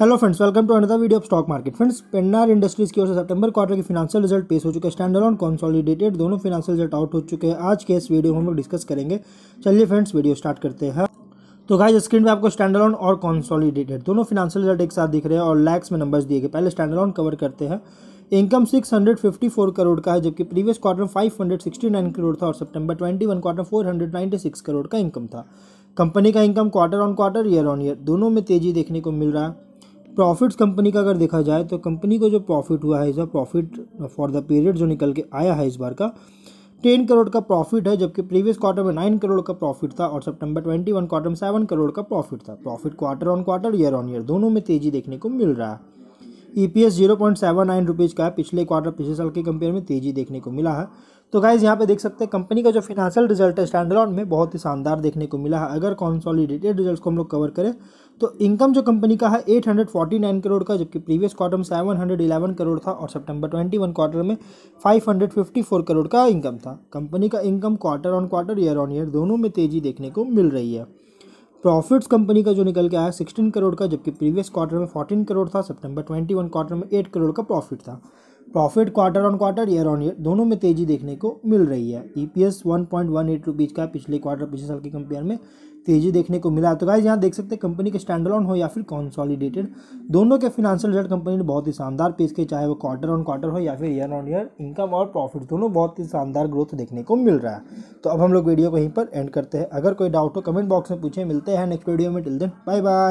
hello friends welcome to another video of stock market friends Pennar industries की ओर से सितंबर क्वार्टर के फिनाशियल रिजल्ट पेश हो चुके हैं स्टैंडर्ड ऑन कॉन्सोलिडेटेड दोनों फिनाशियल रिजल्ट आउट हो चुके हैं आज के इस वीडियो में हम लोग डिस्कस करेंगे चलिए फ्रेंड्स वीडियो स्टार्ट करते हैं तो गाइस स्क्रीन पे आपको स्टैंडर्ड और कॉन्सोलिडेटेड दोनों फिनाशियल रिजल्ट एक साथ दिख रहे हैं और लैक्स में नंबर्स दिए गए पहले स्टैंडर्ड कवर करते हैं इनकम 654 करोड़ का है जबकि प्रीवियस क्वार्टर में 569 करोड़ था और सितंबर 21 क्वार्टर 496 करोड़ का इनकम था कंपनी का income quarter on quarter year on year दोनों में तेजी देखने को मिल रहा है प्रॉफिट्स कंपनी का अगर देखा जाए तो कंपनी को जो प्रॉफिट हुआ है इस बार प्रॉफिट फॉर द पीरियड जो निकल के आया है इस बार का टेन करोड़ का प्रॉफिट है जबकि प्रीवियस क्वार्टर में नाइन करोड़ का प्रॉफिट था और सितंबर ट्वेंटी वन क्वार्टर में सेवन करोड़ का प्रॉफिट था profit quarter on quarter year on year दोनों में तेजी देखने को मिल रहा है E P S zero point seven nine rupees का है पिछले क्वार्टर पिछले साल के कंपेयर में तेजी देखने को मिला है तो गाइज़ यहाँ पे देख सकते हैं कंपनी का जो फिनेंशियल रिजल्ट है स्टैंडर्ड में बहुत ही शानदार देखने को मिला है अगर कॉन्सॉलीडेटेड रिजल्ट को हम लोग कवर करें तो इनकम जो कंपनी का है 849 करोड़ का जबकि प्रीवियस क्वार्टर में 711 करोड़ था और सितंबर 21 क्वार्टर में 554 करोड़ का इनकम था कंपनी का income quarter on quarter year on year दोनों में तेज़ी देखने को मिल रही है प्रॉफिट्स कंपनी का जो निकल के आया 16 करोड़ का जबकि प्रीवियस क्वार्टर में 14 करोड़ था सितंबर 21 क्वार्टर में 8 करोड़ का प्रॉफिट था profit quarter on quarter year on year दोनों में तेजी देखने को मिल रही है E P S one point one eight rupees का पिछले क्वार्टर पिछले साल के कंपेयर में तेजी देखने को मिला तो गाइज यहाँ देख सकते हैं कंपनी के स्टैंड ऑन हो या फिर कॉन्सॉलीडेटेड दोनों के फिनांशियल रिजल्ट कंपनी ने बहुत ही शानदार पेश किए चाहे वो क्वार्टर ऑन क्वार्टर हो या फिर ईयर ऑन ईयर इनकम और प्रॉफिट दोनों बहुत ही शानदार ग्रोथ देखने को मिल रहा है तो अब हम लोग वीडियो को यहीं पर एंड करते हैं अगर कोई डाउट हो कमेंट बॉक्स में पूछे मिलते हैं नेक्स्ट वीडियो में टिल देन बाय बाय